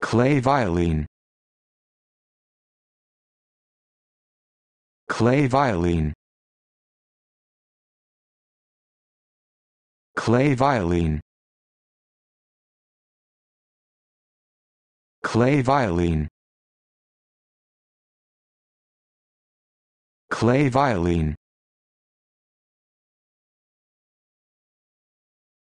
Clay violin. Clay violin. Clay violin. Clay violin. Clay violin.